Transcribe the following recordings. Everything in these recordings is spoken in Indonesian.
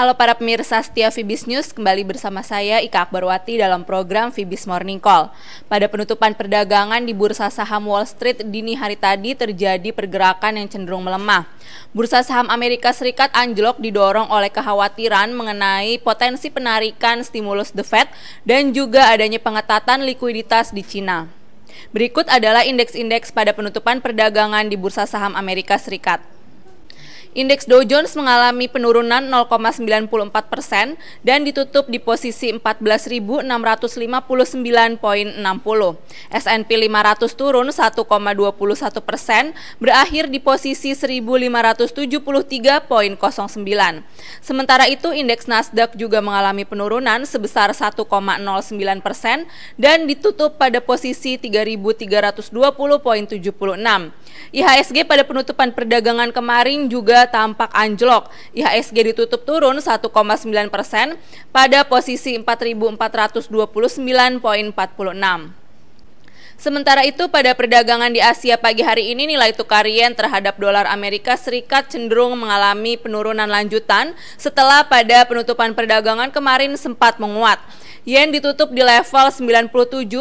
Halo para pemirsa setia Vibis News, kembali bersama saya Ika Akbarwati dalam program Vibis Morning Call. Pada penutupan perdagangan di Bursa Saham Wall Street dini hari tadi terjadi pergerakan yang cenderung melemah. Bursa saham Amerika Serikat anjlok didorong oleh kekhawatiran mengenai potensi penarikan stimulus The Fed dan juga adanya pengetatan likuiditas di Cina. Berikut adalah indeks-indeks pada penutupan perdagangan di Bursa Saham Amerika Serikat. Indeks Dow Jones mengalami penurunan 0,94 persen dan ditutup di posisi 14.659.60. S&P 500 turun 1,21 persen, berakhir di posisi 1.573.09. Sementara itu, indeks Nasdaq juga mengalami penurunan sebesar 1,09 persen dan ditutup pada posisi 3.320.76. IHSG pada penutupan perdagangan kemarin juga tampak anjlok. IHSG ditutup turun 1,9 persen pada posisi 4.429.46. Sementara itu pada perdagangan di Asia pagi hari ini nilai tukar yen terhadap dolar Amerika Serikat cenderung mengalami penurunan lanjutan setelah pada penutupan perdagangan kemarin sempat menguat. Yen ditutup di level 97.70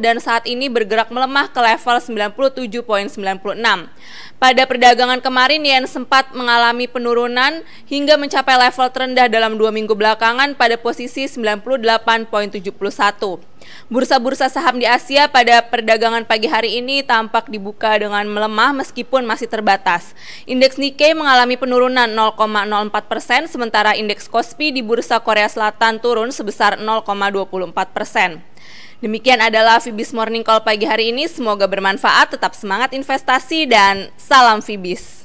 dan saat ini bergerak melemah ke level 97.96. Pada perdagangan kemarin yen sempat mengalami penurunan hingga mencapai level terendah dalam dua minggu belakangan pada posisi 98.71. Bursa-bursa saham di Asia pada perdagangan pagi hari ini tampak dibuka dengan melemah meskipun masih terbatas. Indeks Nikkei mengalami penurunan 0,04 persen, sementara indeks Kospi di Bursa Korea Selatan turun sebesar 0,24 persen. Demikian adalah Fibis Morning Call pagi hari ini. Semoga bermanfaat, tetap semangat investasi, dan salam Fibis.